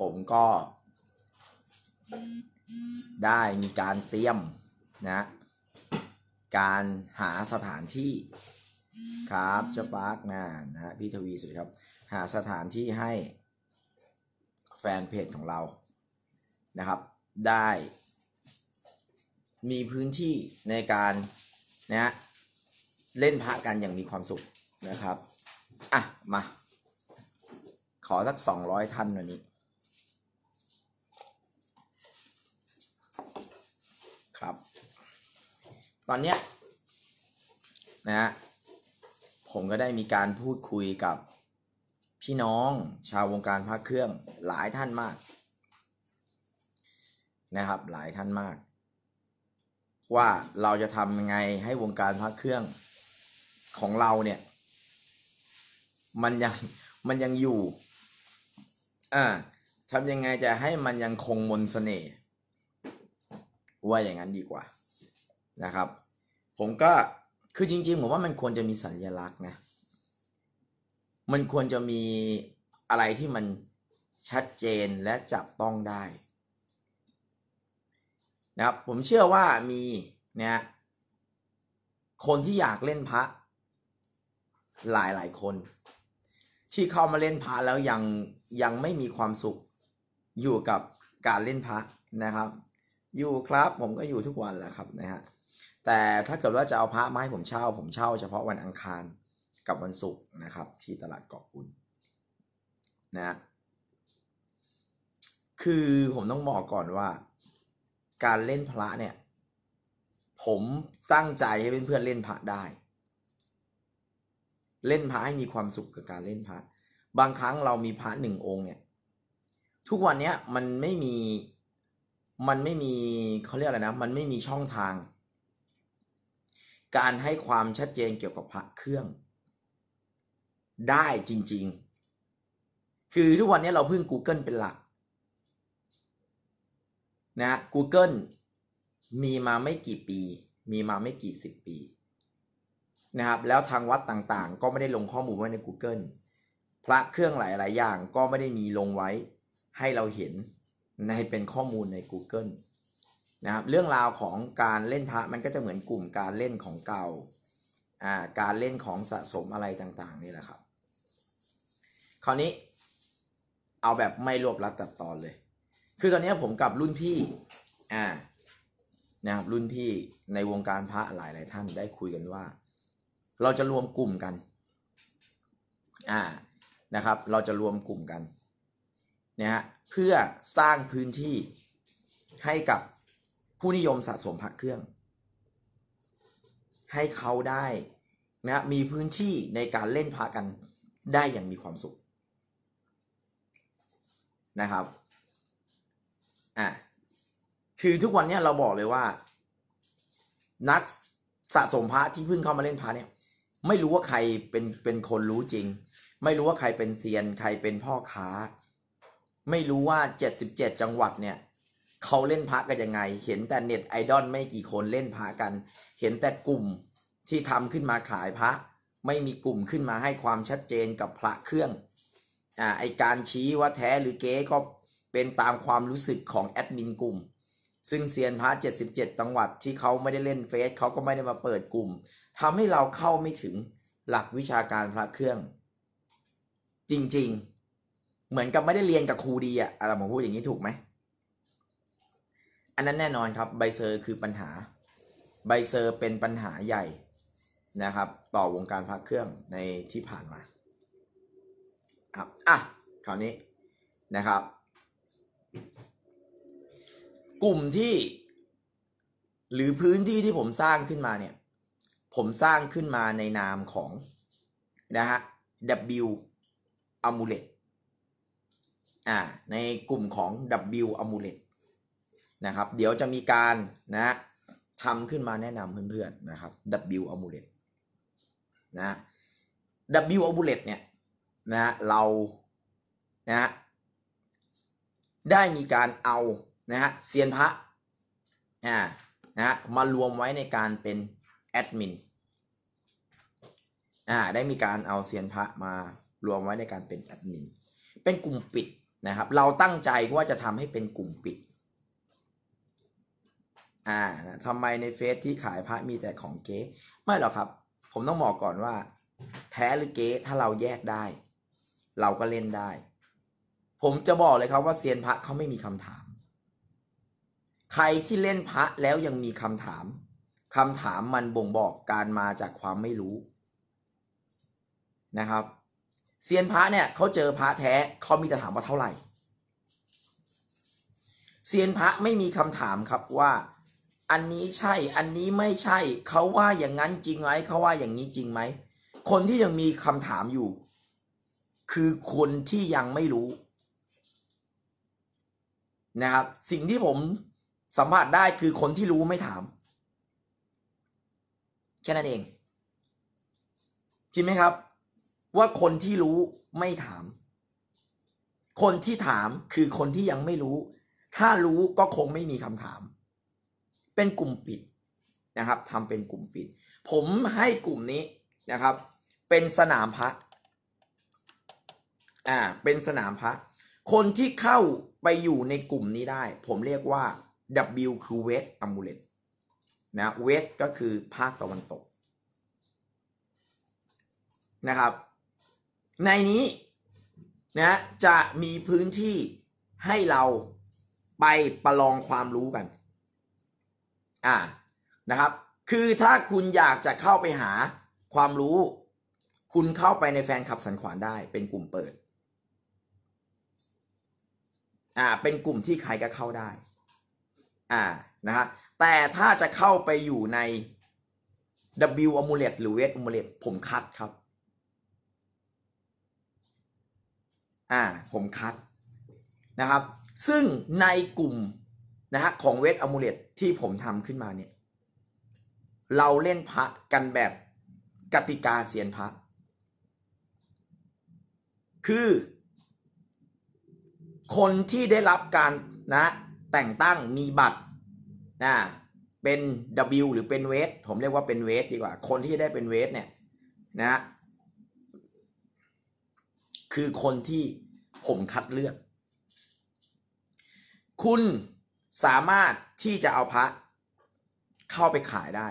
ผมก็ได้มีการเตรียม นะ การหาสถานที่ครับเจ้าปาร์กนะนะพี่ทวีสวัสดีครับ หาสถานที่ให้แฟนเพจของเรานะครับ ได้มีพื้นที่ในการนะเล่นพระกันอย่างมีความสุขนะครับ อ่ะมา ขอสักสองร้อยท่านวันนี้ตอนเนี้ยนะฮะผมก็ได้มีการพูดคุยกับพี่น้องชาววงการพระเครื่อง หลายท่านมากนะครับ หลายท่านมาก ว่าเราจะทำยังไงให้วงการพระเครื่องของเราเนี่ย มันยังมันยังอยู่อ่าทำยังไงจะให้มันยังคงมนสเสน่ห์ว่าอย่างนั้นดีกว่านะครับ ผมก็คือจริงๆผมว่ามันควรจะมีสัญญลักษณ์นะมันควรจะมีอะไรที่มันชัดเจนและจับต้องได้นะครับผมเชื่อว่ามีเนี่ยคนที่อยากเล่นพระหลายหลายคน ที่เข้ามาเล่นพระแล้วยังยังไม่มีความสุขอยู่กับการเล่นพระนะครับ อยู่ครับผมก็อยู่ทุกวันแหละครับนะฮะแต่ถ้าเกิดว่าจะเอาพระมาให้ผมเช่า ผมเช่า เฉพาะวันอังคารกับวันศุกร์นะครับ ที่ตลาดเกาะกุลนะคือผมต้องบอกก่อนว่า การเล่นพระเนี่ยผมตั้งใจให้เพื่อนเพื่อนเล่นพระได้ เล่นพระให้มีความสุขกับการเล่นพระบางครั้งเรามีพระหนึ่งองค์เนี่ยทุกวันเนี้ยมันไม่มีมันไม่มีเขาเรียกอะไรนะมันไม่มีช่องทางการให้ความชัดเจนเกี่ยวกับพระเครื่อง ได้จริงๆ คือทุกวันนี้เราพึ่ง Google เป็นหลักนะ Google มีมาไม่กี่ปี มีมาไม่กี่สิบปีนะครับแล้วทางวัดต่างๆก็ไม่ได้ลงข้อมูลไว้ใน Google พระเครื่องหลายๆ อย่างก็ไม่ได้มีลงไว้ให้เราเห็นในเป็นข้อมูลใน Google นะครับเรื่องราวของการเล่นพระมันก็จะเหมือนกลุ่มการเล่นของเก่า อ่า การเล่นของสะสมอะไรต่าง ๆนี่แหละครับ คราวนี้ เอาแบบไม่รวบรัดตัดตอนเลย คือตอนนี้ผมกับรุ่นพี่ อ่า นะครับรุ่นพี่ในวงการพระหลายหลายท่าน ได้คุยกันว่า เราจะรวมกลุ่มกัน อ่า นะครับ เราจะรวมกลุ่มกันนะฮะเพื่อสร้างพื้นที่ให้กับผู้นิยมสะสมพระเครื่องให้เขาได้นะมีพื้นที่ในการเล่นพระกันได้อย่างมีความสุขนะครับอ่ะคือทุกวันนี้เราบอกเลยว่า นักสะสมพระที่เพิ่งเข้ามาเล่นพระเนี่ย ไม่รู้ว่าใครเป็นเป็นคนรู้จริง ไม่รู้ว่าใครเป็นเซียน ใครเป็นพ่อค้า ไม่รู้ว่าเเจจ็ดสิบ็ดจังหวัดเนี่ยเขาเล่นพระกันยังไง เห็นแต่เน็ตไอดอลไม่กี่คนเล่นพระกัน เห็นแต่กลุ่มที่ทำขึ้นมาขายพระ ไม่มีกลุ่มขึ้นมาให้ความชัดเจนกับพระเครื่องอ่าไอการชี้ว่าแท้หรือเก๊ก็เป็นตามความรู้สึกของแอดมินกลุ่มซึ่งเซียนพระ 77จังหวัดที่เขาไม่ได้เล่นเฟซเขาก็ไม่ได้มาเปิดกลุ่ม ทำให้เราเข้าไม่ถึงหลักวิชาการพระเครื่อง จริงๆ เหมือนกับไม่ได้เรียนกับครูดีอะอะไรผมพูดอย่างนี้ถูกไหมอันนั้นแน่นอนครับไบเซอร์คือปัญหาไบเซอร์เป็นปัญหาใหญ่นะครับ ต่อวงการพระเครื่องในที่ผ่านมาครับอ่ะคราวนี้นะครับ กลุ่มที่ หรือพื้นที่ที่ผมสร้างขึ้นมาเนี่ย ผมสร้างขึ้นมาในนามของนะฮะ W Amulet อ่าในกลุ่มของ W Amulet นะครับ เดี๋ยวจะมีการนะทำขึ้นมาแนะนำเพื่อนๆนะครับ W amulet นะ W amulet เนี่ย นะ เรานะได้มีการเอา นะฮะเซียนพระ อ่า นะ มารวมไว้ในการเป็นแอดมิน อ่า ได้มีการเอาเซียนพระมารวมไว้ในการเป็นแอดมิน เป็นกลุ่มปิด นะครับ เราตั้งใจว่าจะทำให้เป็นกลุ่มปิดอ่าทำไมในเฟซที่ขายพระมีแต่ของเก๊ไม่หรอกครับ ผมต้องบอกก่อนว่า แท้หรือเก๊ถ้าเราแยกได้ เราก็เล่นได้ ผมจะบอกเลยครับว่าเซียนพระเขาไม่มีคำถาม ใครที่เล่นพระแล้วยังมีคำถามคำถามมันบ่งบอกการมาจากความไม่รู้นะครับเซียนพระเนี่ยเขาเจอพระแท้เขามีแต่ถามว่าเท่าไหร่เซียนพระไม่มีคำถามครับว่าอันนี้ใช่ อันนี้ไม่ใช่ เขาว่าอย่างนั้นจริงไหมเขาว่าอย่างนี้จริงไหม คนที่ยังมีคำถามอยู่ คือคนที่ยังไม่รู้นะครับ สิ่งที่ผมสัมผัสได้คือคนที่รู้ไม่ถาม แค่นั้นเอง จริงไหมครับ ว่าคนที่รู้ไม่ถาม คนที่ถามคือคนที่ยังไม่รู้ ถ้ารู้ก็คงไม่มีคำถามเป็นกลุ่มปิดนะครับทำเป็นกลุ่มปิด ผมให้กลุ่มนี้นะครับ เป็นสนามพระอ่าเป็นสนามพระคนที่เข้าไปอยู่ในกลุ่มนี้ได้ ผมเรียกว่า W คือ West Amulet นะ West ก็คือภาคตะวันตกนะครับในนี้นะจะมีพื้นที่ให้เราไปประลองความรู้กันอ่านะครับคือถ้าคุณอยากจะเข้าไปหาความรู้ คุณเข้าไปในแฟนคลับสันขวานได้เป็นกลุ่มเปิดอ่าเป็นกลุ่มที่ใครก็เข้าได้อ่านะฮะแต่ถ้าจะเข้าไปอยู่ใน W a m u l e t หรือ W a m u l e t ผมคัดครับอ่าผมคัดนะครับซึ่งในกลุ่มนะฮะของเวทอมูเลตที่ผมทำขึ้นมาเนี่ยเราเล่นพระกันแบบกติกาเซียนพระ คือคนที่ได้รับการนะแต่งตั้งมีบัตรนะเป็น W หรือเป็นเวทผมเรียกว่าเป็นเวทดีกว่า คนที่ได้เป็นเวทเนี่ยนะคือคนที่ผมคัดเลือก คุณสามารถที่จะเอาพระ เข้าไปขายได้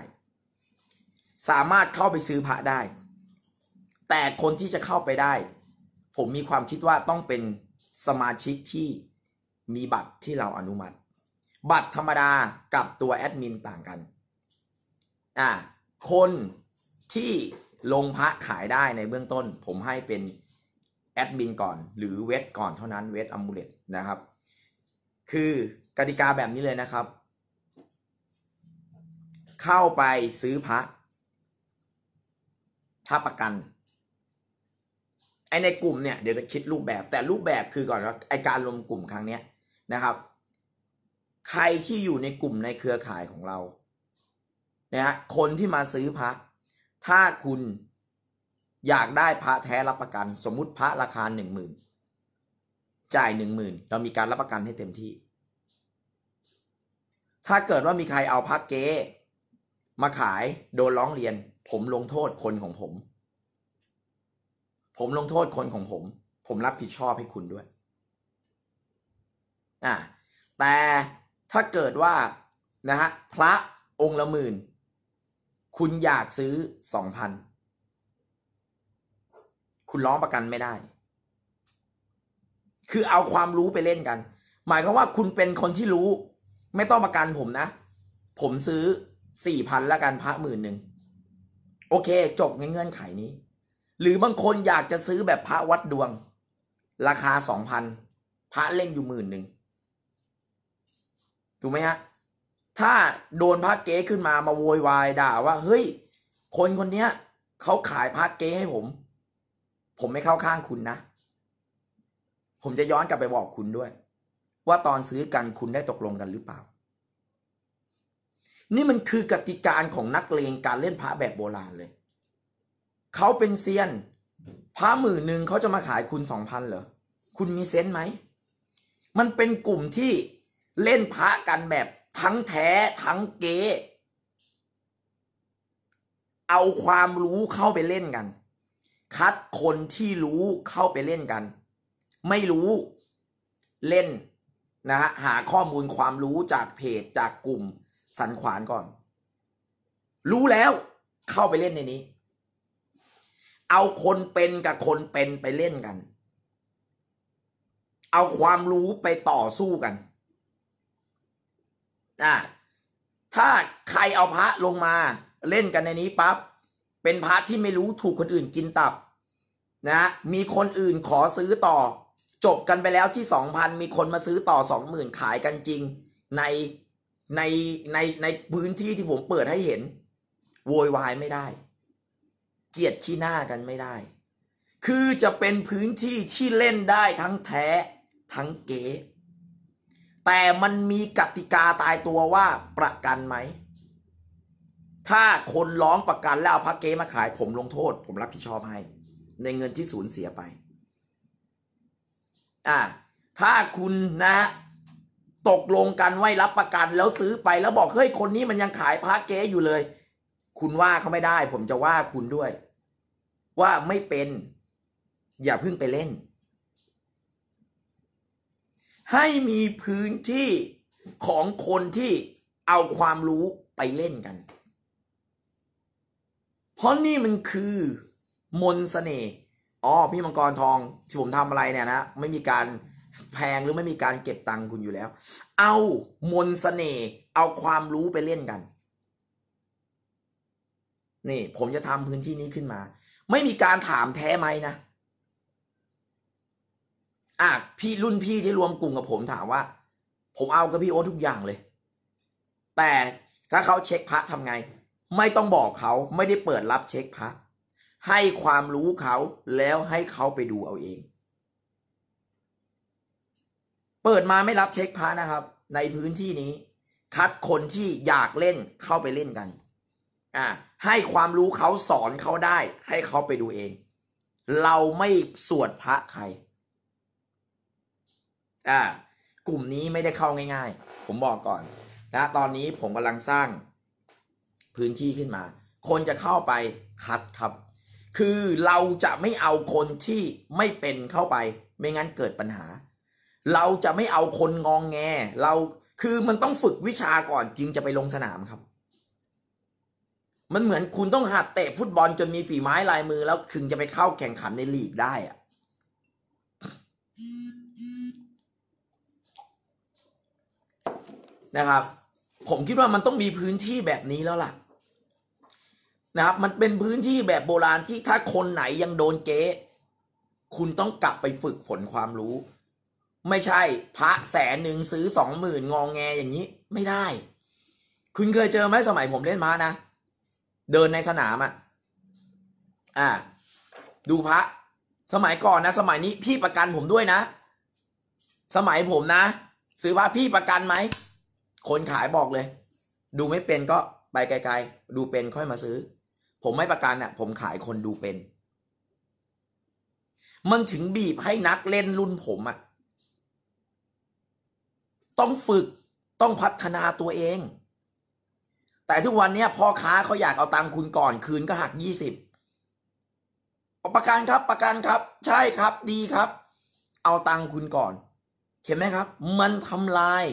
สามารถเข้าไปซื้อพระ ได้ แต่คนที่จะเข้าไปได้ ผมมีความคิดว่าต้องเป็นสมาชิกที่มีบัตรที่เราอนุมัติ บัตรธรรมดากับตัวแอดมินต่างกันอ่าคนที่ลงพระขายได้ในเบื้องต้น ผมให้เป็นแอดมินก่อน หรือเวทก่อนเท่านั้นเวทอัมบูเลตนะครับ คือกติกาแบบนี้เลยนะครับ เข้าไปซื้อพระถ้าประกันไอในกลุ่มเนี่ยเดี๋ยวจะคิดรูปแบบ แต่รูปแบบคือก่อนว่าไอการรวมกลุ่มครั้งเนี้ยนะครับ ใครที่อยู่ในกลุ่มในเครือข่ายของเรา นะฮะ คนที่มาซื้อพระ ถ้าคุณอยากได้พระแท้รับประกัน สมมุติพระราคาหนึ่งหมื่นจ่ายหนึ่งหมื่นเรามีการรับประกันให้เต็มที่ถ้าเกิดว่ามีใครเอาพักเก้มาขายโดนร้องเรียน ผมลงโทษคนของผม ผมลงโทษคนของผม ผมรับผิดชอบให้คุณด้วยอ่าแต่ถ้าเกิดว่านะฮะพระองค์ละหมื่นคุณอยากซื้อสองพันคุณร้องประกันไม่ได้ คือเอาความรู้ไปเล่นกัน หมายความว่าคุณเป็นคนที่รู้ไม่ต้องประกันผมนะ ผมซื้อสี่พันละกันพระหมื่นหนึ่ง โอเค จบเงื่อนไขนี้ หรือบางคนอยากจะซื้อแบบพระวัดดวง ราคาสองพันพระเล่นอยู่หมื่นหนึ่งถูกไหมฮะถ้าโดนพระเก๊ขึ้นมามาโวยวายด่าว่าเฮ้ย คนคนเนี้ยเขาขายพระเก๊ให้ผม ผมไม่เข้าข้างคุณนะ ผมจะย้อนกลับไปบอกคุณด้วยว่าตอนซื้อกันคุณได้ตกลงกันหรือเปล่า นี่มันคือกติกาของนักเลงการเล่นพระแบบโบราณเลย เขาเป็นเซียน พระหมื่นหนึ่งเขาจะมาขายคุณสองพันเหรอ คุณมีเซนไหม มันเป็นกลุ่มที่เล่นพระกันแบบ ทั้งแท้ทั้งเก๋เอาความรู้เข้าไปเล่นกัน คัดคนที่รู้เข้าไปเล่นกัน ไม่รู้เล่นนะฮะหาข้อมูลความรู้จากเพจจากกลุ่มสันขวานก่อน รู้แล้วเข้าไปเล่นในนี้ เอาคนเป็นกับคนเป็นไปเล่นกัน เอาความรู้ไปต่อสู้กันอะถ้าใครเอาพระลงมาเล่นกันในนี้ ปั๊บเป็นพระที่ไม่รู้ถูกคนอื่นกินตับ นะ มีคนอื่นขอซื้อต่อจบกันไปแล้วที่สองพันมีคนมาซื้อต่อสองหมื่นขายกันจริง ในในในในพื้นที่ที่ผมเปิดให้เห็นโวยวายไม่ได้ เกียดขี้หน้ากันไม่ได้ คือจะเป็นพื้นที่ที่เล่นได้ทั้งแท้ ทั้งเก๋แต่มันมีกติกาตายตัวว่าประกันไหม ถ้าคนร้องประกันแล้วเอาพักเก๋มาขาย ผมลงโทษ ผมรับผิดชอบให้ ในเงินที่สูญเสียไปอ่าถ้าคุณนะ ตกลงกันไว้รับประกัน แล้วซื้อไปแล้วบอกเฮ้ยคนนี้มันยังขายพระเก๊อยู่เลย คุณว่าเขาไม่ได้ผมจะว่าคุณด้วย ว่าไม่เป็น อย่าเพิ่งไปเล่น ให้มีพื้นที่ของคนที่เอาความรู้ไปเล่นกัน เพราะนี่มันคือมนสเสน่ห์อ๋อพี่มังกรทองที่ผมทำอะไรเนี่ยนะไม่มีการแพงหรือไม่มีการเก็บตังค์คุณอยู่แล้ว เอามนสเสน่ห์เอาความรู้ไปเล่นกันนี่ผมจะทำพื้นที่นี้ขึ้นมา ไม่มีการถามแท้ไหมนะอ่ะพี่รุ่นพี่ที่รวมกลุ่มกับผมถามว่า ผมเอากับพี่โอ๊ตทุกอย่างเลย แต่ถ้าเขาเช็คพระทำไง ไม่ต้องบอกเขาไม่ได้เปิดรับเช็คพระให้ความรู้เขาแล้วให้เขาไปดูเอาเอง เปิดมาไม่รับเช็คพานะครับ ในพื้นที่นี้ คัดคนที่อยากเล่นเข้าไปเล่นกันอ่าให้ความรู้เขาสอนเขาได้ ให้เขาไปดูเอง เราไม่สวดพระใครอ่ากลุ่มนี้ไม่ได้เข้าง่าย ๆ ผมบอกก่อนนะตอนนี้ผมกำลังสร้าง พื้นที่ขึ้นมา คนจะเข้าไปคัดครับคือเราจะไม่เอาคนที่ไม่เป็นเข้าไปไม่งั้นเกิดปัญหา เราจะไม่เอาคนงองแงเราคือมันต้องฝึกวิชาก่อนจึงจะไปลงสนามครับ มันเหมือนคุณต้องหัดเตะฟุตบอลจนมีฝีไม้ลายมือแล้วถึงจะไปเข้าแข่งขันในลีกได้อะนะครับ ผมคิดว่ามันต้องมีพื้นที่แบบนี้แล้วล่ะนะครับ มันเป็นพื้นที่แบบโบราณที่ถ้าคนไหนยังโดนเก๊คุณต้องกลับไปฝึกฝนความรู้ ไม่ใช่ พระแสนหนึ่งซื้อสองหมื่นงองแงอย่างนี้ ไม่ได้ คุณเคยเจอไหมสมัยผมเล่นม้านะ เดินในสนามอ่ะ อ่า ดูพระ สมัยก่อนนะ สมัยนี้พี่ประกันผมด้วยนะ สมัยผมนะ ซื้อพระพี่ประกันไหมคนขายบอกเลย ดูไม่เป็นก็ไปไกลๆดูเป็นค่อยมาซื้อผมไม่ประกันอ่ะผมขายคนดูเป็น มันถึงบีบให้นักเล่นรุ่นผมอ่ะต้องฝึกต้องพัฒนาตัวเอง แต่ทุกวันนี้พ่อค้าเขาอยากเอาตังคุณก่อน คืนก็หักยี่สิบประกันครับประกันครับ ใช่ครับดีครับ เอาตังคุณก่อนเห็นไหมครับ มันทำลาย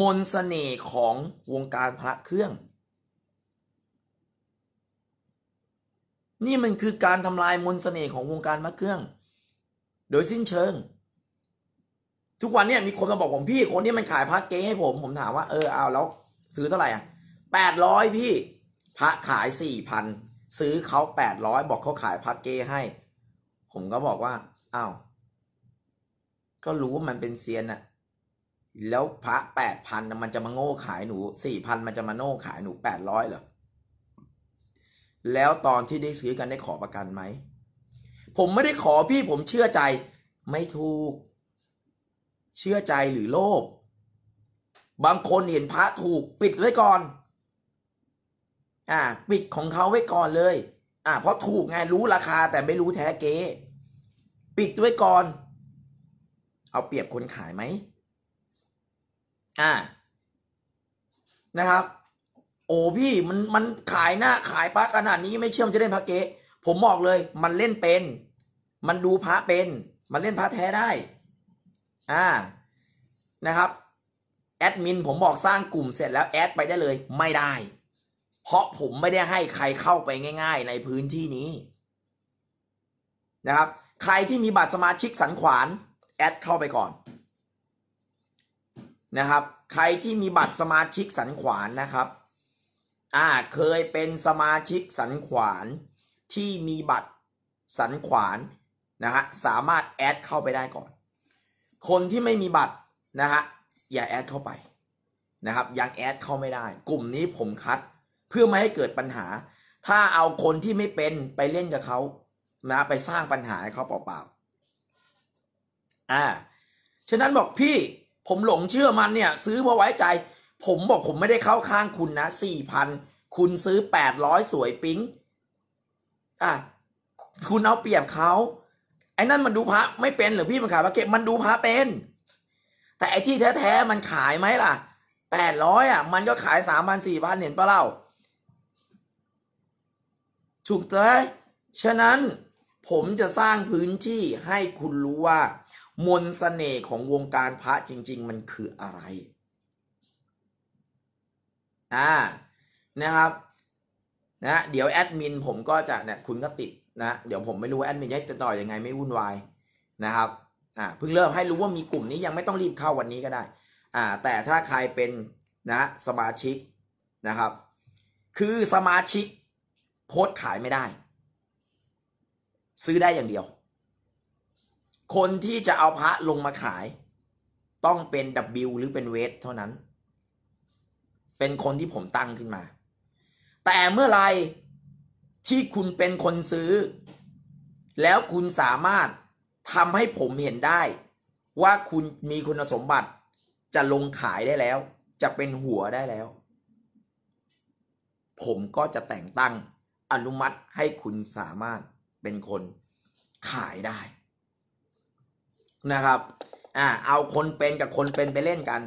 มนสเสน่ห์ของวงการพระเครื่องนี่มันคือการทำลายมนต์เสน่ห์ของวงการมะเครื่อง โดยสิ้นเชิง ทุกวันเนี่ยมีคนมาบอกผมพี่คนนี้มันขายพระเก๊ให้ผมผมถามว่าเออเอาแล้ว ซื้อเท่าไหร่อ่ะแปดร้อยพี่ พระขายสี่พันซื้อเขาแปดร้อยบอกเขาขายพระเก๊ให้ ผมก็บอกว่าอ้าวก็รู้ว่ามันเป็นเซียนอะแล้วพระแปดพันมันจะมาโง่ขายหนูสี่พันมันจะมาโง่ขายหนูแปดร้อยเหรอแล้วตอนที่ได้ซื้อกันได้ขอประกันไหม ผมไม่ได้ขอพี่ผมเชื่อใจ ไม่ถูก เชื่อใจหรือโลภ บางคนเห็นพระถูกปิดไว้ก่อน อ่า ปิดของเขาไว้ก่อนเลย อ่า เพราะถูกไงรู้ราคา แต่ไม่รู้แท้เก๊ ปิดไว้ก่อน เอาเปรียบคนขายไหม อ่า นะครับโอ้พี่มันมันขายหน้าขายพระขนาดนี้ไม่เชื่อมจะเล่นพระเก๊ผมบอกเลยมันเล่นเป็นมันดูพระเป็น มันเล่นพระแท้ได้อ่านะครับแอดมินผมบอกสร้างกลุ่มเสร็จแล้วแอดไปได้เลยไม่ได้ เพราะผมไม่ได้ให้ใครเข้าไปง่าย ๆ ในพื้นที่นี้นะครับใครที่มีบัตรสมาชิกสันขวานแอดเข้าไปก่อน นะครับ ใครที่มีบัตรสมาชิกสันขวานนะครับอ่าเคยเป็นสมาชิกสันขวานที่มีบัตรสันขวานนะฮะสามารถแอดเข้าไปได้ก่อน คนที่ไม่มีบัตรนะฮะอย่าแอดเข้าไปนะครับยังแอดเข้าไม่ได้ กลุ่มนี้ผมคัดเพื่อไม่ให้เกิดปัญหา ถ้าเอาคนที่ไม่เป็นไปเล่นกับเขานะไปสร้างปัญหาให้เขาเปล่าๆอ่าฉะนั้นบอกพี่ผมหลงเชื่อมันเนี่ยซื้อมาไว้ใจผมบอกผมไม่ได้เข้าข้างคุณนะสี่พันคุณซื้อแปดร้อยสวยปิ๊งอ่ะคุณเอาเปรียบเขาไอ้นั่นมันดูพระไม่เป็นหรือพี่มันขายพระเก็บมันดูพระเป็น แต่ไอ้ที่แท้ ๆ มันขายไหมล่ะแปดร้อยอ่ะ มันก็ขายสามพันสี่พันเห็นปะเล่าถูกไหมฉะนั้นผมจะสร้างพื้นที่ให้คุณรู้ว่า มนสเสน่ห์ของวงการพระจริง ๆ มันคืออะไรอ่า นะครับ นะ เดี๋ยวแอดมินผมก็จะเนี่ยคุณก็ติดนะ เดี๋ยวผมไม่รู้แอดมินจะต่อยังไงไม่วุ่นวาย นะครับ อ่า เพิ่งเริ่มให้รู้ว่ามีกลุ่มนี้ยังไม่ต้องรีบเข้าวันนี้ก็ได้ อ่า แต่ถ้าใครเป็นนะสมาชิกนะครับ คือสมาชิกโพสขายไม่ได้ ซื้อได้อย่างเดียว คนที่จะเอาพระลงมาขาย ต้องเป็น W หรือเป็นเวทเท่านั้นเป็นคนที่ผมตั้งขึ้นมา แต่เมื่อไรที่คุณเป็นคนซื้อ แล้วคุณสามารถทำให้ผมเห็นได้ ว่าคุณมีคุณสมบัติจะลงขายได้แล้ว จะเป็นหัวได้แล้ว ผมก็จะแต่งตั้งอนุมัติให้คุณสามารถเป็นคนขายได้นะครับอ่าเอาคนเป็นกับคนเป็นไปเล่นกัน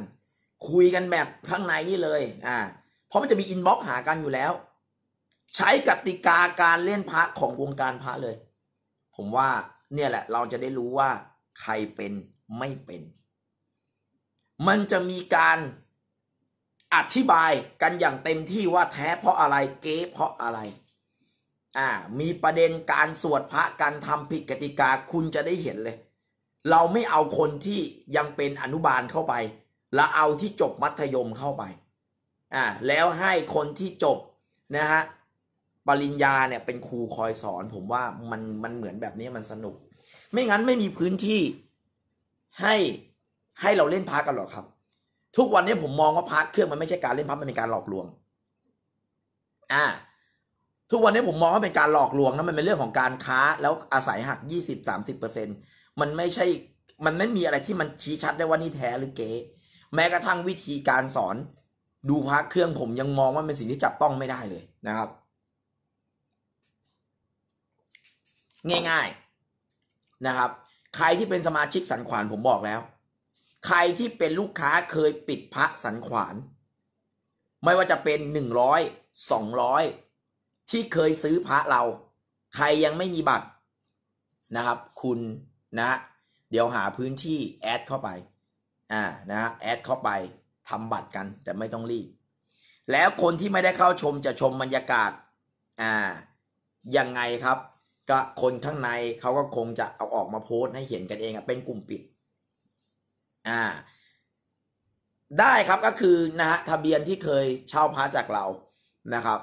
คุยกันแบบข้างในนี่เลย อ่า เพราะมันจะมีอินบ็อกหากันอยู่แล้ว ใช้กติกาการเล่นพระของวงการพระเลย ผมว่าเนี่ยแหละ เราจะได้รู้ว่าใครเป็นไม่เป็น มันจะมีการอธิบายกันอย่างเต็มที่ว่าแท้เพราะอะไรเก๊เพราะอะไร อ่า มีประเด็นการสวดพระการทำผิดกติกาคุณจะได้เห็นเลย เราไม่เอาคนที่ยังเป็นอนุบาลเข้าไปเราเอาที่จบมัธยมเข้าไป อ่า แล้วให้คนที่จบนะฮะปริญญาเนี่ยเป็นครูคอยสอนผมว่ามันมันเหมือนแบบนี้มันสนุก ไม่งั้นไม่มีพื้นที่ให้ให้เราเล่นพักกันหรอกครับ ทุกวันนี้ผมมองว่าพักเครื่องมันไม่ใช่การเล่นพักมันเป็นการหลอกลวง อ่า ทุกวันนี้ผมมองว่าเป็นการหลอกลวงนะมันเป็นเรื่องของการค้า แล้วอาศัยหักยี่สิบสามสิบเปอร์เซ็นมันไม่ใช่ มันไม่มีอะไรที่มันชี้ชัดได้ว่านี่แท้หรือเก๋แม้กระทั่งวิธีการสอนดูพระเครื่องผมยังมองว่าเป็นสิ่งที่จับต้องไม่ได้เลยนะครับ ง่ายๆนะครับ ใครที่เป็นสมาชิกสันขวานผมบอกแล้ว ใครที่เป็นลูกค้าเคยปิดพระสันขวาน ไม่ว่าจะเป็นหนึ่งร้อยสองร้อยที่เคยซื้อพระเราใครยังไม่มีบัตรนะครับ คุณนะ เดี๋ยวหาพื้นที่ แอดเข้าไปอ่านะแอดเข้าไปทำบัตรกัน แต่ไม่ต้องรีบ แล้วคนที่ไม่ได้เข้าชมจะชมบรรยากาศ อ่า ยังไงครับ ก็คนข้างในเขาก็คงจะเอาออกมาโพสต์ให้เห็นกันเอง เป็นกลุ่มปิด อ่า ได้ครับ ก็คือ นะฮะ ทะเบียนที่เคยเช่าพระจากเรา นะครับ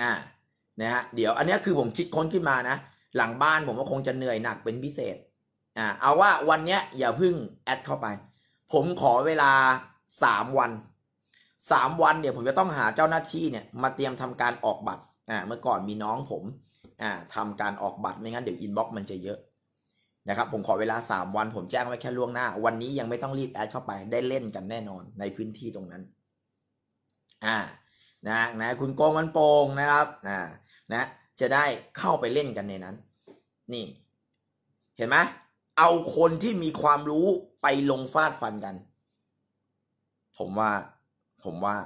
อ่า นะฮะ เดี๋ยวอันนี้คือผมคิดค้นขึ้นมานะ หลังบ้านผมก็คงจะเหนื่อยหนักเป็นพิเศษ่าเอาว่าวันเนี้ยอย่าพึ่งแอดเข้าไป ผมขอเวลาสามวัน สามวันเนี่ยผมจะต้องหาเจ้าหน้าที่เนี่ยมาเตรียมทำการออกบัตร อ่าเมื่อก่อนมีน้องผม อ่าทำการออกบัตรไม่งั้นเดี๋ยวอินบ็อกซ์มันจะเยอะนะครับผมขอเวลาสามวัน ผมแจ้งไว้แค่ล่วงหน้า วันนี้ยังไม่ต้องรีบแอดเข้าไป ได้เล่นกันแน่นอนในพื้นที่ตรงนั้น อ่า นะ นะ คุณโกงมันโปงนะครับ อ่า นะ จะได้เข้าไปเล่นกันในนั้น นี่ เห็นไหมเอาคนที่มีความรู้ไปลงฟาดฟันกัน ผมว่าผมว่า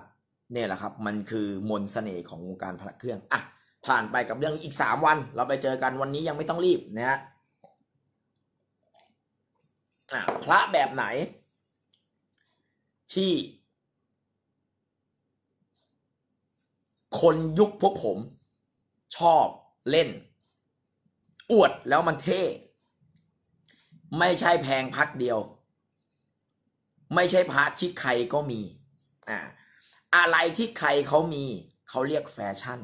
เนี่ยแหละครับ มันคือมนสเสน่ห์ของวงการพระเครื่อง อ่ะ ผ่านไปกับเรื่องอีกสามวัน เราไปเจอกันวันนี้ยังไม่ต้องรีบนะฮะพระแบบไหน ที่ คนยุคพวกผม ชอบเล่น อวดแล้วมันเท่ไม่ใช่แพงพักเดียว ไม่ใช่พระที่ใครก็มีอ่าอะไรที่ใครเขามีเขาเรียกแฟชั่น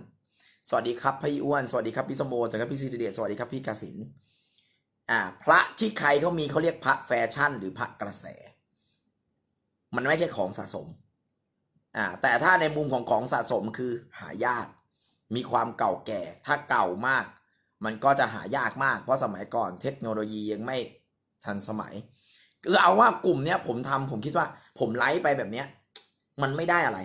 สวัสดีครับพี่อ้วน สวัสดีครับพี่สมโ์สวัสดีครับพี่ิริเดชสวัสดีครับพี่กสินอ่าพระที่ใครเขามีเขาเรียกพระแฟชั่น หรือพระกระแส มันไม่ใช่ของสะสมอ่าแต่ถ้าในมุมของของสะสมคือหายาก มีความเก่าแก่ ถ้าเก่ามาก มันก็จะหายากมากเพราะสมัยก่อนเทคโนโลยียังไม่ทันสมัยคือเอาว่ากลุ่มเนี้ยผมทำผมคิดว่าผมไลฟ์ไปแบบเนี้ย มันไม่ได้อะไร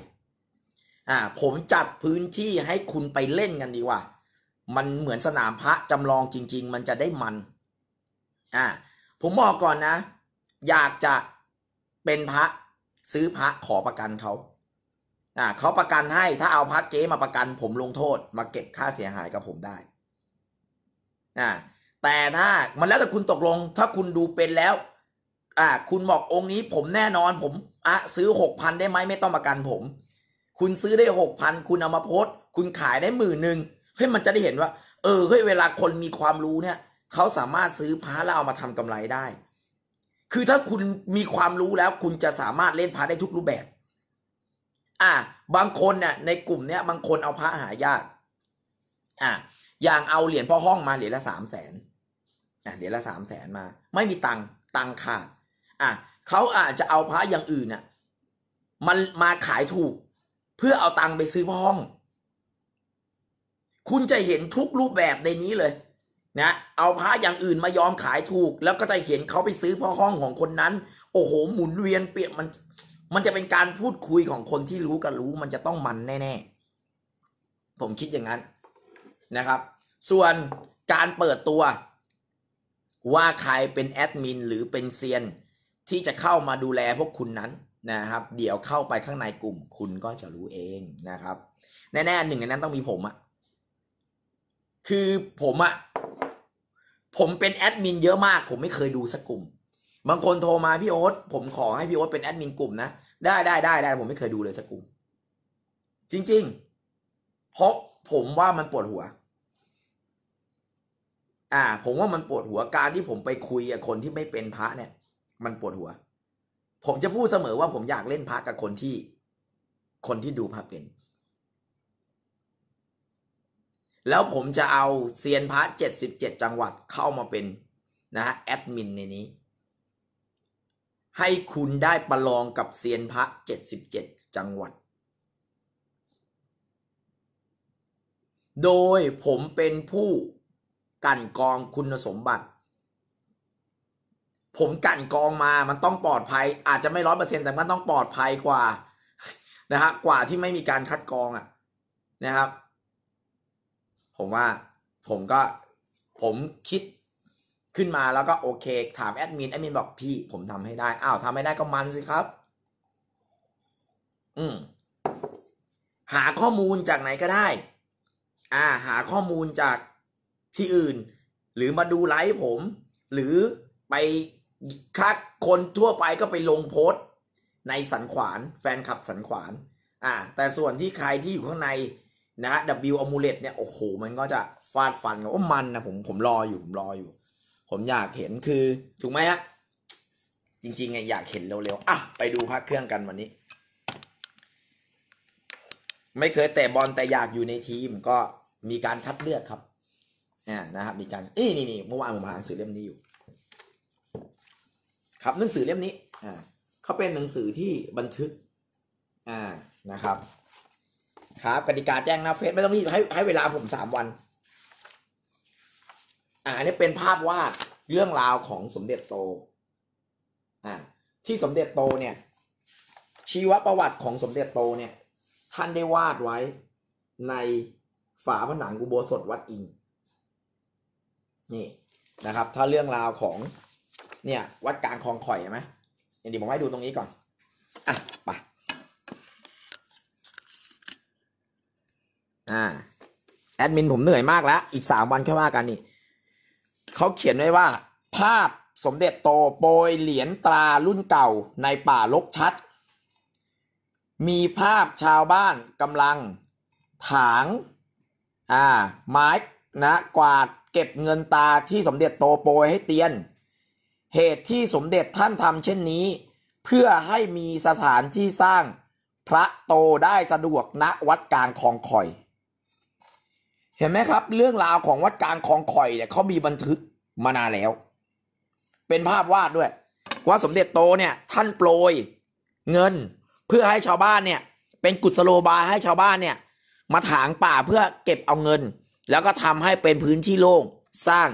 อ่า ผมจัดพื้นที่ให้คุณไปเล่นกันดีกว่า มันเหมือนสนามพระจำลองจริง ๆ มันจะได้มันอ่าผมบอกก่อนนะ อยากจะเป็นพระซื้อพระขอประกันเขาอ่าเขาประกันให้ถ้าเอาพระเก๊มาประกัน ผมลงโทษ มาเก็บค่าเสียหายกับผมได้ อ่าแต่ถ้ามันแล้วแต่คุณตกลง ถ้าคุณดูเป็นแล้ว อ่าคุณบอกองค์นี้ ผมแน่นอน ผมอ่ะซื้อหกพันได้ไหมไม่ต้องประกัน ผม คุณซื้อได้หกพันคุณเอามาโพสคุณขายได้หมื่นหนึ่งเฮ้ยมันจะได้เห็นว่า เออเฮ้ยเวลาคนมีความรู้เนี่ยเขาสามารถซื้อพาแล้วเอามาทำกำไรได้ คือถ้าคุณมีความรู้แล้วคุณจะสามารถเล่นพาได้ทุกรูปแบบ อ่าบางคนเนี่ยในกลุ่มเนี้ยบางคนเอาพราหายากอ่าอย่างเอาเหรียญพ่อห้องมาเหรียญละสามแสนอ่ะเดี๋ยวละสามแสนมา ไม่มีตังตังขาดอ่ะเขาอาจจะเอาพระอย่างอื่นน่ะ มันมาขายถูก เพื่อเอาตังไปซื้อห้อง คุณจะเห็นทุกรูปแบบในนี้เลยนะเอาพระอย่างอื่นมายอมขายถูก แล้วก็จะเห็นเขาไปซื้อพ่อห้องของคนนั้น โอ้โหหมุนเวียน เปลี่ยนมัน มันจะเป็นการพูดคุยของคนที่รู้กันรู้ มันจะต้องมันแน่ ๆ ผมคิดอย่างนั้นนะครับ ส่วนการเปิดตัวว่าใครเป็นแอดมินหรือเป็นเซียน ที่จะเข้ามาดูแลพวกคุณนั้นนะครับเดี๋ยวเข้าไปข้างในกลุ่มคุณก็จะรู้เองนะครับ แน่ๆหนึ่งในนั้นต้องมีผมอะคือผมอะผมเป็นแอดมินเยอะมากผมไม่เคยดูสักกลุ่ม บางคนโทรมาพี่โอ๊ตผมขอให้พี่โอ๊ตเป็นแอดมินกลุ่มนะ ได้ได้ได้ได้ผมไม่เคยดูเลยสักกลุ่ม จริงๆ เพราะผมว่ามันปวดหัวอ่าผมว่ามันปวดหัวการที่ผมไปคุยกับคนที่ไม่เป็นพระเนี่ยมันปวดหัว ผมจะพูดเสมอว่าผมอยากเล่นพระกับคนที่ คนที่ดูพระเป็น แล้วผมจะเอาเซียนพระเจ็ดสิบเจ็ดจังหวัดเข้ามาเป็นนะแอดมินในนี้ ให้คุณได้ประลองกับเซียนพระเจ็ดสิบเจ็ดจังหวัด โดยผมเป็นผู้กันกองคุณสมบัติ ผมกันกองมา มันต้องปลอดภัย อาจจะไม่ร้อยเปอร์เซ็นต์แต่มันต้องปลอดภัยกว่า นะฮะกว่าที่ไม่มีการคัดกรองอ่ะนะครับ ผมว่า ผมก็ผมคิดขึ้นมาแล้วก็โอเคถามแอดมินแอดมินบอกพี่ผมทำให้ได้อ้าวทำไม่ได้ก็มันสิครับ อืมหาข้อมูลจากไหนก็ได้ อ่า หาข้อมูลจากที่อื่นหรือมาดูไลฟ์ผม หรือไป คักคนทั่วไปก็ไปลงโพสต์ในสันขวาน แฟนคลับสันขวานอ่าแต่ส่วนที่ใครที่อยู่ข้างในนะฮะ W Amulet เนี่ยโอ้โห มันก็จะฟาดฟันกับว่ามันนะผมผมรออยู่ผมรออยู่ ผมอยากเห็นคือถูกไหมฮะจริงๆไงอยากเห็นเร็วๆอ่ะไปดูพักเครื่องกันวันนี้ ไม่เคยแต่บอลแต่อยากอยู่ในทีม ก็มีการคัดเลือกครับนะนะครับมีการ เอ้นี่นี่ เมื่อวานผม่านหนังสือเล่มนี้อยู่ ครับ หนังสือเล่มนี้ อ่าเขาเป็นหนังสือที่บันทึก อ่า นะครับ ครับกติกาแจ้งหน้าเฟซไม่ต้องรีบให้ให้เวลาผมสามวัน อ่าอัน นี้เป็นภาพวาดเรื่องราวของสมเด็จโต อ่า ที่สมเด็จโตเนี่ย ชีวประวัติของสมเด็จโตเนี่ย ท่านได้วาดไว้ในฝาผนังอุโบสถ วัดอิง์นี่ นะครับถ้าเรื่องราวของ เนี่ย วัดกลางคลองข่อยใช่ไหมเดี๋ยวผมให้ดูตรงนี้ก่อน อ่ะไปอ่าแอดมินผมเหนื่อยมากแล้วอีกสามวันแค่ว่ากันนี่เขาเขียนไว้ว่า ภาพสมเด็จโตโปรยเหรียญตรารุ่นเก่าในป่าลกชัด มีภาพชาวบ้านกำลังถางอ่าไม้นะ กวาดเก็บเงินตาที่สมเด็จโตโปยให้เตียน เหตุที่สมเด็จท่านทำเช่นนี้ เพื่อให้มีสถานที่สร้างพระโตได้สะดวกณวัดกลางคลองคอย เห็นไหมครับเรื่องราวของวัดกลางคลองคอยเนี่ยเขามีบันทึกมานานแล้ว เป็นภาพวาดด้วย ว่าสมเด็จโตเนี่ย ท่านโปรยเงิน เพื่อให้ชาวบ้านเนี่ย เป็นกุศโลบายให้ชาวบ้านเนี่ยมาถางป่าเพื่อเก็บเอาเงินแล้วก็ทำให้เป็นพื้นที่โล่งสร้าง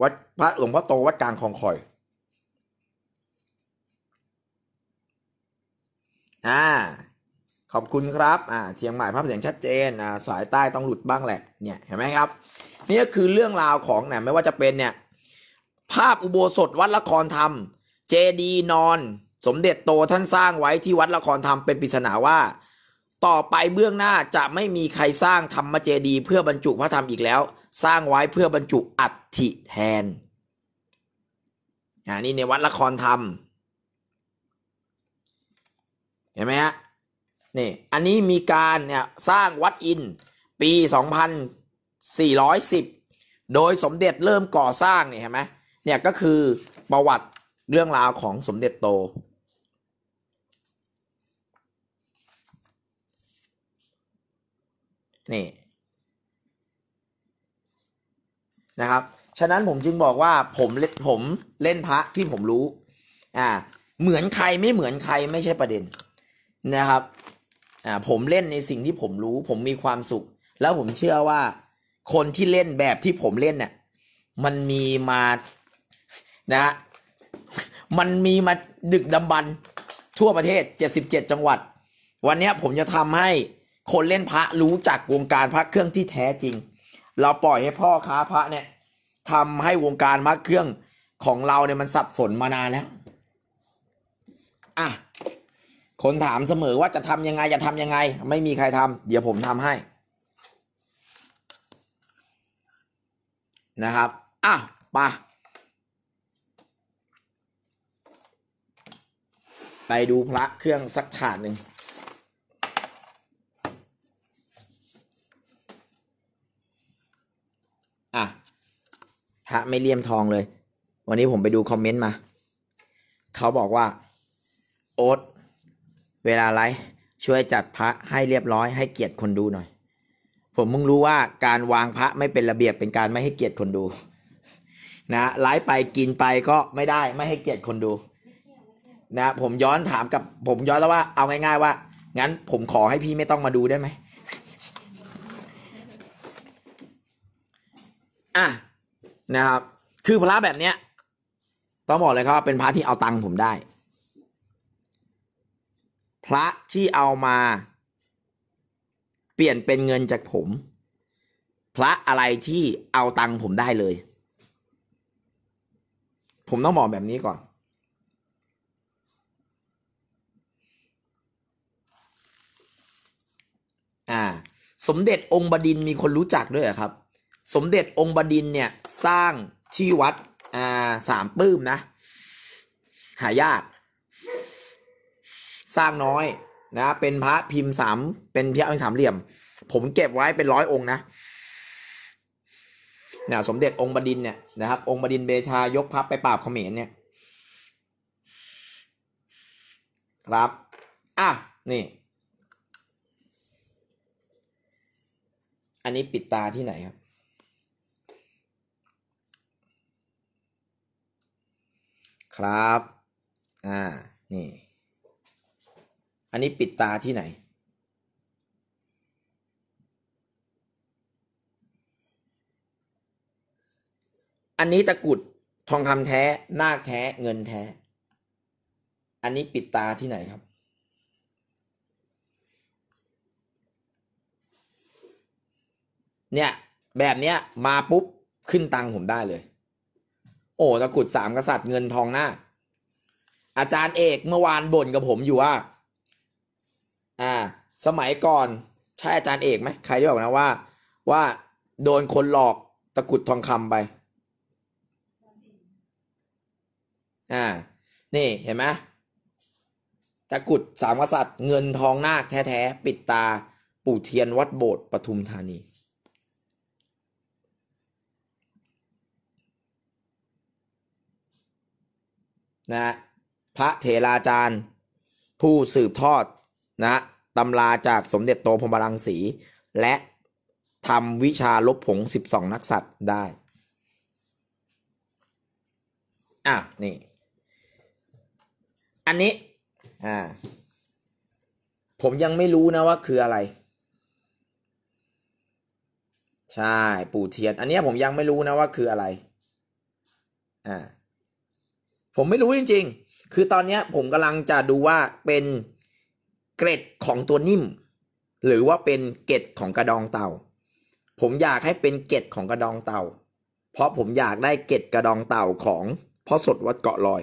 วัดพระหลวงพ่อโต วัดกลางคลองคอย อ่า ขอบคุณครับ อ่า เสียงใหม่ภาพเสียงชัดเจน อ่า สายใต้ต้องหลุดบ้างแหละ เนี่ย เห็นไหมครับนี่ก็คือเรื่องราวของเนี่ยไม่ว่าจะเป็นเนี่ย ภาพอุโบสถ วัดละครธรรมเจดีนอน สมเด็จโตท่านสร้างไว้ที่วัดละครธรรมเป็นปริศนาว่าต่อไปเบื้องหน้าจะไม่มีใครสร้างธรรมเจดีเพื่อบรรจุพระธรรมอีกแล้ว สร้างไว้เพื่อบรรจุอัฐิแทนอ่นนี่ในวัดละครธรรม เห็นไหมฮะนี่อันนี้มีการเนี่ยสร้างวัดอิน ปี 2410 โดยสมเด็จเริ่มก่อสร้างเนี่ยเห็นไหมเนี่ยก็คือประวัติเรื่องราวของสมเด็จโตนี่นะครับ ฉะนั้นผมจึงบอกว่าผมผมเล่นพระที่ผมรู้อ่าเหมือนใครไม่เหมือนใครไม่ใช่ประเด็นนะครับอ่าผมเล่นในสิ่งที่ผมรู้ผมมีความสุข แล้วผมเชื่อว่าคนที่เล่นแบบที่ผมเล่นเนี่ยมันมีมานะมันมีมาดึกดำบรรทั่วประเทศ77จังหวัด วันนี้ผมจะทำให้คนเล่นพระรู้จักวงการพระเครื่องที่แท้จริง เราปล่อยให้พ่อค้าพระเนี่ยทำให้วงการพระเครื่องของเราเนี่ยมันสับสนมานานแล้ว อ่ะ คนถามเสมอว่าจะทำยังไงจะทำยังไง ไม่มีใครทำเดี๋ยวผมทำให้นะครับ อ่ะ ไป ไปดูพระเครื่องสักถาดหนึ่งพระไม่เลี่ยมทองเลย วันนี้ผมไปดูคอมเมนต์มา เขาบอกว่าโอ๊ตเวลาไลฟ์ช่วยจัดพระให้เรียบร้อยให้เกียรติคนดูหน่อย ผมมึงรู้ว่าการวางพระไม่เป็นระเบียบเป็นการไม่ให้เกียรติคนดู นะไลฟ์ไปกินไปก็ไม่ได้ไม่ให้เกียรติคนดู นะ ผมย้อนถามกับ ผมย้อนแล้วว่าเอาง่าย ๆ ว่า งั้นผมขอให้พี่ไม่ต้องมาดูได้ไหมอ่ะนะครับคือพระแบบเนี้ยต้องบอกเลยครับ เป็นพระที่เอาตังค์ผมได้ พระที่เอามา เปลี่ยนเป็นเงินจากผม พระอะไรที่เอาตังค์ผมได้เลย ผมต้องบอกแบบนี้ก่อน อ่า สมเด็จองค์บดินมีคนรู้จักด้วยครับสมเด็จองค์บดินเนี่ยสร้างที่วัดอ่าสามปื้มนะหายาก สร้างน้อย นะเป็นพระพิมพ์สามเป็นพระพิมพ์สามเหลี่ยม ผมเก็บไว้เป็นร้อยองค์นะนะสมเด็จองค์บดินเนี่ยนะครับ องค์บดินเบชายกพระไปปราบเขมรเนี่ยครับอ่ะนี่ อันนี้ปิดตาที่ไหนครับครับ อ่า นี่ อันนี้ปิดตาที่ไหน อันนี้ตะกุดทองคำแท้ นาคแท้ เงินแท้ อันนี้ปิดตาที่ไหนครับ เนี่ย แบบเนี้ยมาปุ๊บ ขึ้นตังผมได้เลยโอ้ตะกุดสามกษัตริย์เงินทองหน้าอาจารย์เอกเมื่อวานบ่นกับผมอยู่ว่า อ่า สมัยก่อนใช่อาจารย์เอกไหมใครที่บอกนะว่า ว่า โดนคนหลอกตะกุดทองคำไปอ่านี่เห็นไหมตะกุดสามกษัตริย์เงินทองนาคแท้ๆปิดตาปู่เทียนวัดโบสถ์ปทุมธานีนะพระเถราจารย์ ผู้สืบทอดนะตำราจากสมเด็จโตพรมรังสี และทำวิชาลบผง 12 นักสัตว์ได้อ่ะนี่ อันนี้ อ่าผมยังไม่รู้นะว่าคืออะไร ใช่ปู่เทียน อันนี้ผมยังไม่รู้นะว่าคืออะไรอ่าผมไม่รู้จริง ๆ คือตอนนี้ผมกำลังจะดูว่าเป็นเกร็ดของตัวนิ่ม หรือว่าเป็นเกร็ดของกระดองเต่า ผมอยากให้เป็นเกร็ดของกระดองเต่า เพราะผมอยากได้เกร็ดกระดองเต่าของพ่อสดวัดเกาะลอย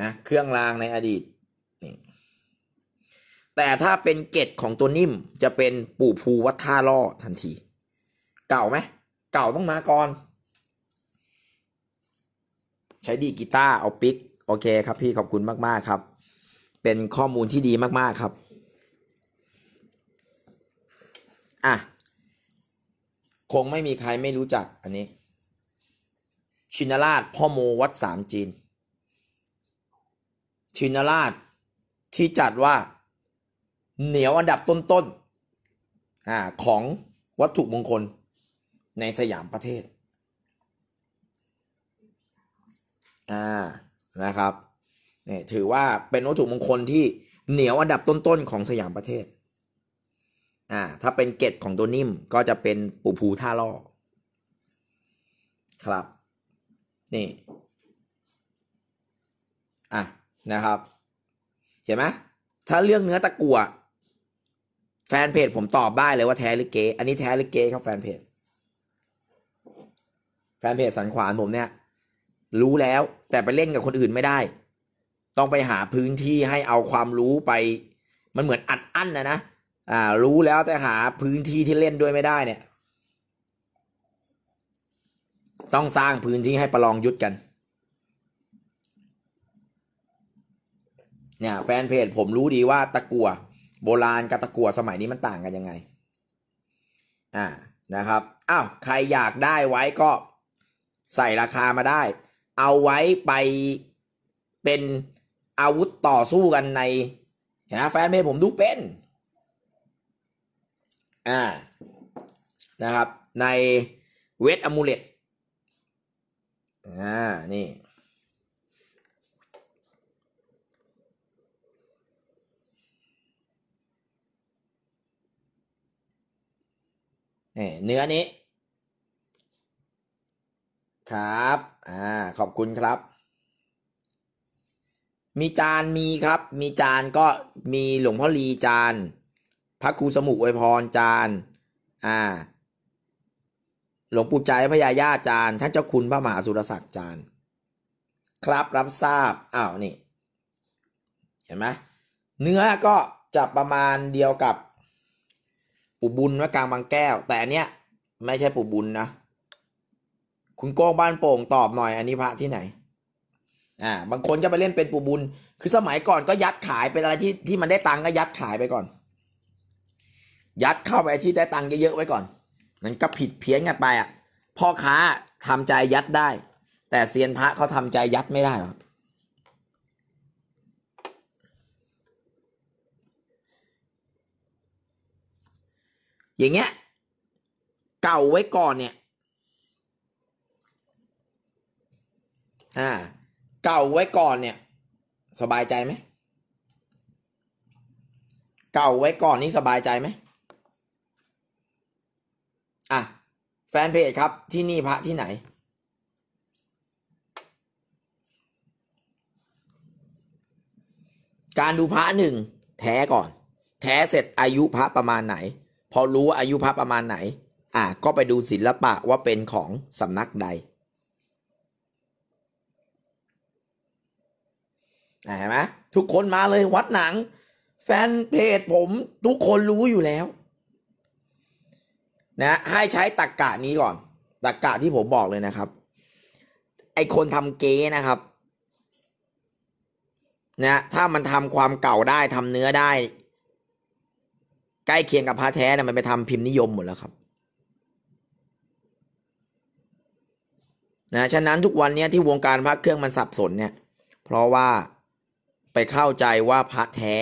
นะเครื่องรางในอดีตนี่แต่ถ้าเป็นเกตของตัวนิ่มจะเป็นปู่ภูวัดท่าล่อทันที เก่าไหมก่าต้องมาก่อน ใช้ดีกีตาร์เอาปิกโอเค ครับ พี่ ขอบคุณมาก ๆ ครับ เป็นข้อมูลที่ดีมาก ๆ ครับ อ่ะ คงไม่มีใครไม่รู้จักอัน นี้ ชินราชพ่อ โม วัดสามจีน ชินราชที่จัดว่าเหนียว อันดับต้นๆอของวัตถุมงคลในสยามประเทศ อ่า นะครับเนี่ยถือว่าเป็นวัตถุมงคลที่เหนียวอันดับต้นๆของสยามประเทศ อ่า ถ้าเป็นเกตของตัวนิ่มก็จะเป็นปูผูท่าล่อครับ นี่ อ่ะ นะครับ เห็นไหมถ้าเรื่องเนื้อตะกั่วแฟนเพจผมตอบได้เลยว่าแท้หรือเก๋ อันนี้แท้หรือเก๋ครับแฟนเพจแฟนเพจสันขวานผมเนี่ยรู้แล้วแต่ไปเล่นกับคนอื่นไม่ได้ ต้องไปหาพื้นที่ให้เอาความรู้ไปมันเหมือนอัดอั้นนะนะอ่ารู้แล้วแต่หาพื้นที่ที่เล่นด้วยไม่ได้เนี่ย ต้องสร้างพื้นที่ให้ประลองยุทธกันเนี่ยแฟนเพจผมรู้ดีว่าตะกัวโบราณกับตะกัวสมัยนี้มันต่าง กันยังไงอ่านะครับอ้าวใครอยากได้ไว้ก็ใส่ราคามาได้ เอาไว้ไปเป็นอาวุธต่อสู้กันในเห็นนะแฟนเพจผมดูเป็นอ่านะครับ ในเวทอมูเลตอ่านี่เนื้อนี้ครับ อ่า ขอบคุณครับ มีจาน มีครับ มีจานก็มีหลวงพ่อลีจาน พระครูสมุอวพรจาน อ่า หลวงปู่ใจพญาญาจานท่านเจ้าคุณพระมหาสุรศักดิ์จาน ครับรับทราบ อ้าว นี่ เห็นไหมเนื้อก็จะประมาณเดียวกับปู่บุญวัดกลางบางแก้ว แต่เนี้ยไม่ใช่ปู่บุญนะคุณโก้บ้านโป่ง ตอบหน่อยอันนี้พระที่ไหน อ่าบางคนจะไปเล่นเป็นปูบุญ คือสมัยก่อนก็ยัดขายเป็นอะไรที่ที่มันได้ตังก็ยัดขายไปก่อน ยัดเข้าไปที่ได้ตังเยอะๆไว้ก่อนมันก็ผิดเพี้ยนกันไปอ่ะ พ่อค้าทำใจยัดได้ แต่เซียนพระเขาทำใจยัดไม่ได้หรอก อย่างเงี้ยเก่าไว้ก่อนเนี่ยอ่าเก่าไว้ก่อนเนี่ยสบายใจไหมเก่าไว้ก่อนนี่สบายใจไหมอ่ะแฟนเพจครับ ที่นี่พระที่ไหน การดูพระหนึ่งแท้ก่อน แท้เสร็จอายุพระประมาณไหน พอรู้อายุพระประมาณไหนอ่ะก็ไปดูศิลปะว่าเป็นของสำนักใดเห็นไหมทุกคนมาเลยวัดหนัง แฟนเพจผมทุกคนรู้อยู่แล้ว นะ ให้ใช้ตรกกะนี้ก่อนตรกกะที่ผมบอกเลยนะครับ ไอคนทำเก๊นะครับนะถ้ามันทำความเก่าได้ทำเนื้อได้ ใกล้เคียงกับพระแท้นะมันไปทำพิมพ์นิยมหมดแล้วครับนะฉะนั้นทุกวันนี้ที่วงการพระเครื่องมันสับสนเนี่ย เพราะว่าไปเข้าใจว่าพระแท้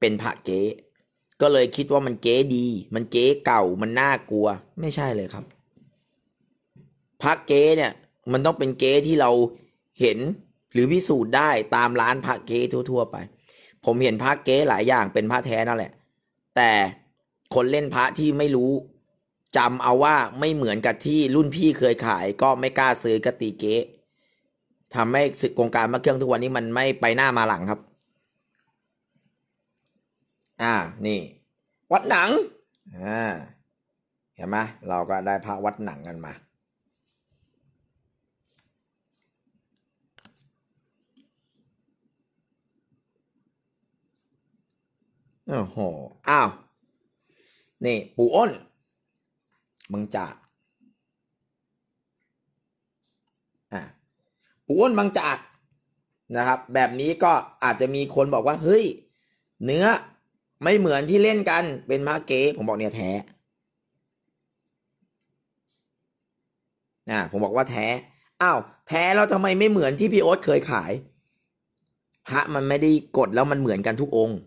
เป็นพระเก๋ก็เลยคิดว่ามันเก๋ดี มันเก๋เก่า มันน่ากลัว ไม่ใช่เลยครับ พระเก๋เนี่ย มันต้องเป็นเก๋ที่เราเห็นหรือพิสูจน์ได้ตามร้านพระเก๋ทั่วๆไป ผมเห็นพระเก๋หลายอย่างเป็นพระแท้นั่นแหละ แต่คนเล่นพระที่ไม่รู้จำเอาว่าไม่เหมือนกับที่รุ่นพี่เคยขาย ก็ไม่กล้าซื้อกติเกทำให้สึกรงการมาเครื่องทุกวันนี้ มันไม่ไปหน้ามาหลังครับ อ่านี่ วัดหนังอ่าเห็นไหมเราก็ได้พระวัดหนังกันมาโอ้โหอ้าว นี่ปู่อ้นมึงจะปูอ้วนบางจากนะครับแบบนี้ก็อาจจะมีคนบอกว่าเฮ้ยเนื้อไม่เหมือนที่เล่นกันเป็นมาเก๊ผมบอกเนี่ยแท้นะผมบอกว่าแท้อ้าวแท้แล้วทำไมไม่เหมือนที่พี่โอ๊ตเคยขายพระมันไม่ได้กดแล้วมันเหมือนกันทุกองค์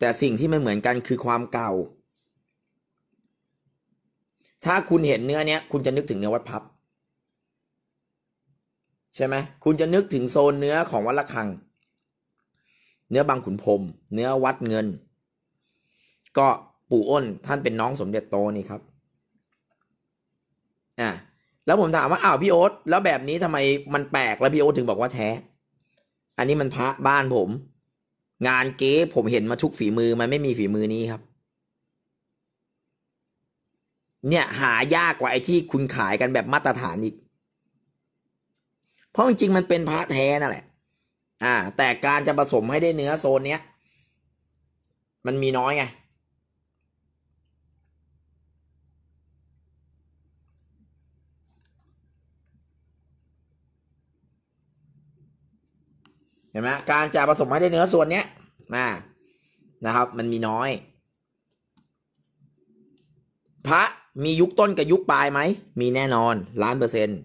แต่สิ่งที่มันเหมือนกันคือความเก่า ถ้าคุณเห็นเนื้อเนี้ยคุณจะนึกถึงเนื้อวัดพับใช่ไหมคุณจะนึกถึงโซนเนื้อของ วัด ละคัง เนื้อบางขุนพรม เนื้อวัดเงิน ก็ปู่อ้น ท่านเป็นน้องสมเด็จโตนี่ครับ อ่าแล้วผมถามว่า อ้าวพี่ โอ๊ต แล้วแบบนี้ทำไมมันแปลก แล้ว พี่ โอ๊ตถึงบอกว่าแท้ อันนี้มันพระบ้านผม งานเก๊ผมเห็นมาทุก ฝี มือ มันไม่มีฝีมือนี้ครับ เนี่ยหายากกว่าไอ้ที่คุณขายกันแบบมาตรฐานอีกเพราะจริงมันเป็นพระแท้นั่นแหละอ่าแต่การจะผสมให้ได้เนื้อโซนเนี้ยมันมีน้อยไง เห็นไหมการจะผสมให้ได้เนื้อส่วนเนี้ยนะนะครับ มันมีน้อย พระมียุคต้นกับยุคปลายไหมมีแน่นอนล้านเปอร์เซ็นต์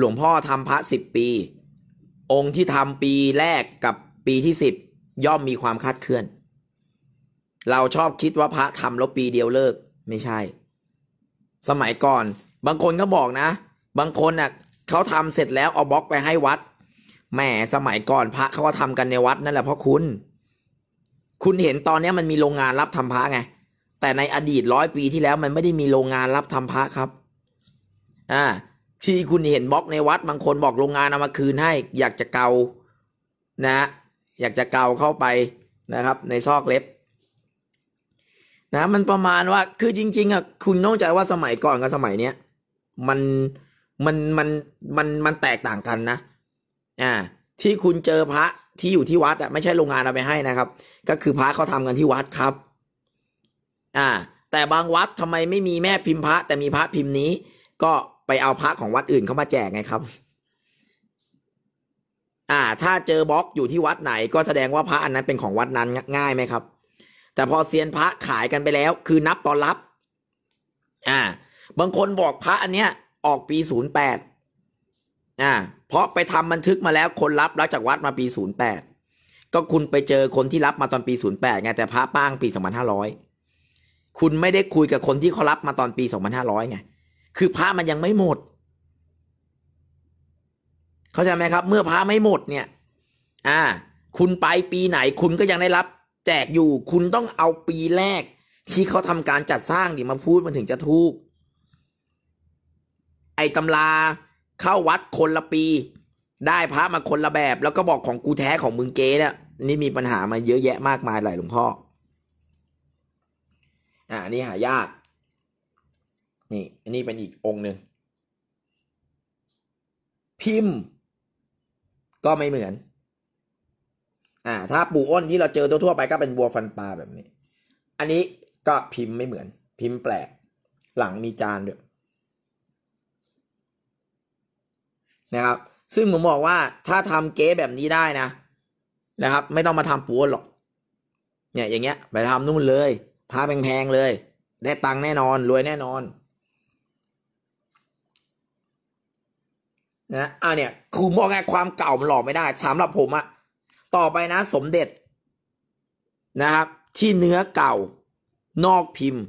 หลวงพ่อทำพระสิบปี องค์ที่ทำปีแรกกับปีที่สิบย่อมมีความคาดเคลื่อน เราชอบคิดว่าพระทำแล้วปีเดียวเลิกไม่ใช่ สมัยก่อน บางคนก็บอกนะ บางคนน่ะเขาทำเสร็จแล้วเอาบล็อกไปให้วัดแหมสมัยก่อนพระเขาก็ทำกันในวัดนั่นแหละเพราะคุณ คุณเห็นตอนนี้มันมีโรงงานรับทำพระไง แต่ในอดีตร้อยปีที่แล้วมันไม่ได้มีโรงงานรับทำพระครับ อ่าที่คุณเห็นบล็อกในวัดบางคนบอกโรงงานเอามาคืนให้ อยากจะเกานะ อยากจะเกาเข้าไปนะครับ ในซอกเล็บนะมันประมาณว่าคือจริงๆอ่ะคุณต้องใจว่าสมัยก่อนกับสมัยเนี้ยมันมันมันมันมันแตกต่างกันนะอ่าที่คุณเจอพระที่อยู่ที่วัดอ่ะไม่ใช่โรงงานเอาไปให้นะครับ ก็คือพระเขาทำกันที่วัดครับอ่าแต่บางวัดทำไมไม่มีแม่พิมพ์พระ แต่มีพระพิมพ์นี้ก็ไปเอาพระของวัดอื่นเข้ามาแจกไงครับ อ่า ถ้าเจอบล็อกอยู่ที่วัดไหน ก็แสดงว่าพระอันนั้นเป็นของวัดนั้นง่ายไหมครับ แต่พอเซียนพระขายกันไปแล้ว คือนับตอนรับ อ่า บางคนบอกพระอันเนี้ย ออกปีศูนย์แปด อ่า เพราะไปทำบันทึกมาแล้ว คน รับรับจากวัดมาปีศูนย์แปด ก็คุณไปเจอคนที่รับมาตอนปีศูนย์แปดไงแต่พระป้างปีสองพันห้าร้อย คุณไม่ได้คุยกับคนที่เขารับมาตอนปีสองพันห้าร้อยไงคือพระมันยังไม่หมด เข้าใจไหมครับ เมื่อพระไม่ หมดเนี่ย อ่า คุณไปปีไหนคุณก็ยังได้รับ แจกอยู่ คุณต้องเอาปีแรก ที่เขาทำการจัดสร้างดิมา พูดมันถึงจะ ถูก ไอตำราเข้าวัดคนละปี ได้พระมา คน ละ แบบ แล้วก็บอกของกูแท้ของ มึง เก๊เนี่ยนี่มีปัญหามาเยอะแยะมากมายหลายหลวงพ่อ อ่านี่หายากนี่อันนี้เป็นอีกองค์หนึ่งพิมพ์ ก็ไม่เหมือนอ่าถ้าปูอ้นที่เราเจอทั่วๆไปก็เป็นบัวฟันปลาแบบนี้ อันนี้ก็พิมพ์ไม่เหมือน พิมพ์แปลก หลังมีจานด้วยนะครับ ซึ่งผมบอกว่าถ้าทำเก๊แบบนี้ได้นะ นะครับ ไม่ต้องมาทำปูอ้นหรอกเนี่ยอย่างเงี้ย ไปทำนู่นเลยพาแพงๆเลย ได้ตังค์แน่นอนรวยแน่นอนนะอ่ะเนี่ยคือมองไงความเก่ามันหล่อไม่ได้สำหรับผมอะ ต่อไปนะ สมเด็จนะครับ ที่เนื้อเก่านอกพิมพ์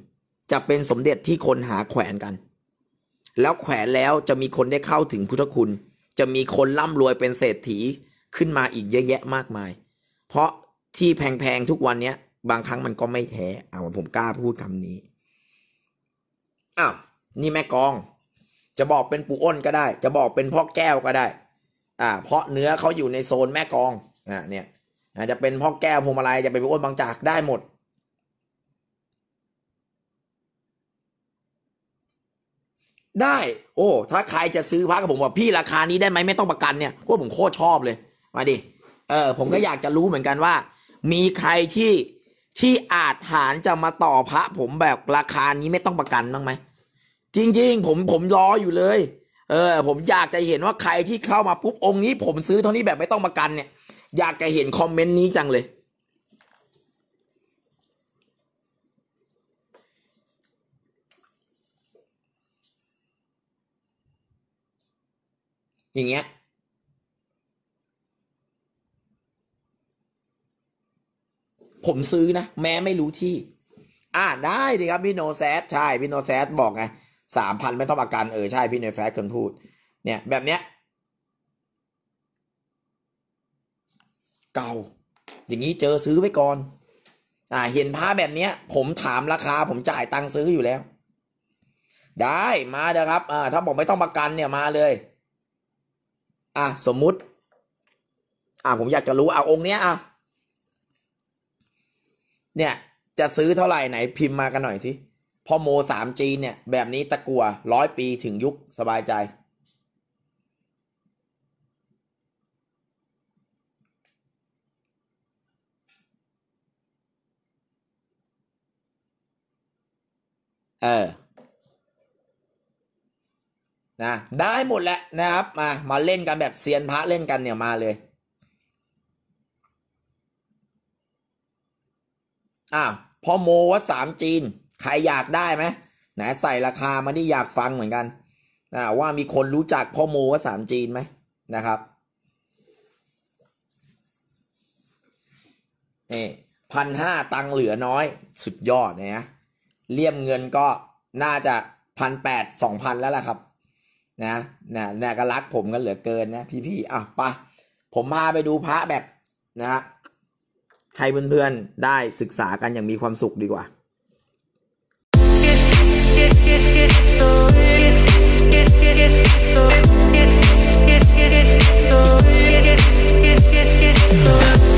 จะเป็นสมเด็จที่คนหาแขวนกัน แล้วแขวนแล้วจะมีคนได้เข้าถึงพุทธคุณ จะมีคนร่ำรวยเป็นเศรษฐีขึ้นมาอีกเยอะแยะมากมาย เพราะที่แพงๆ ทุกวันเนี้ยบางครั้งมันก็ไม่แท้เอาผมกล้าพูดคำนี้ อ้าว นี่แม่กองจะบอกเป็นปู่อ้นก็ได้จะบอกเป็นพ่อแก้วก็ได้อ่าเพราะเนื้อเขาอยู่ในโซนแม่กองอ่าเนี่ยอาจจะเป็นพ่อแก้วพวงมาลัยจะเป็นปู่อ้นบางจากได้หมด ได้โอ้ถ้าใครจะซื้อพระกับผมว่าพี่ราคานี้ได้ไหมไม่ต้องประกันเนี่ยพวกผมโคตรชอบเลยมาดิเออผมก็อยากจะรู้เหมือนกันว่า มีใครที่ที่อาจหารจะมาต่อพระผมแบบราคานี้ไม่ต้องประกันบ้างไหมจริง ๆ ผมผม รอ อยู่เลย เออ ผมอยากจะเห็นว่าใครที่เข้ามาปุ๊บ องค์ นี้ผมซื้อเท่านี้แบบ ไม่ ต้องประกันเนี่ย อยากจะเห็น คอมเมนต์นี้จังเลย อย่างเงี้ยผมซื้อ นะ แม้ ไม่รู้ที่ อ่าได้ดีครับพี่โนแซดใช่พี่โนแซดบอกไงสามพันไม่ต้องประกัน เออ ใช่พี่เนแฟร์คนพูด เนี่ยแบบเนี้ย เก่า อย่างนี้เจอซื้อไว้ก่อน อ่าเห็นผ้าแบบเนี้ย ผมถามราคา ผมจ่ายตังค์ซื้ออยู่แล้ว ได้มาเด้อครับอ่าถ้าบอกไม่ต้องประกันเนี่ยมาเลยอ่าสมมุติ อ่าผมอยากจะรู้เอาองค์เนี้ยอ่ะเนี่ยจะซื้อเท่าไหร่ไหนพิมพ์มากันหน่อยสิพอโมสามจีนเนี่ยแบบนี้ตะกัวร้อยปีถึงยุคสบายใจ เออนะได้หมดแล้วนะครับมามาเล่นกันแบบเซียนพระเล่นกันเนี่ยมาเลยอ้าวพอโมว่าสามจีนใครอยากได้ไหมไหนใส่ราคามานี่อยากฟังเหมือนกันนะว่ามีคนรู้จักพ่อโมว่าสามจีนไหมนะครับนี่พันห้าตังเหลือน้อย สุดยอดนะเลี่ยมเงินก็น่าจะพันแปดสองพันแล้วล่ะครับนะนะนะก็รักผมกันเหลือเกินนะ พี่ๆ อ่ะปะผมพาไปดูพระแบบนะใครเพื่อนๆได้ศึกษากันอย่างมีความสุขดีกว่า get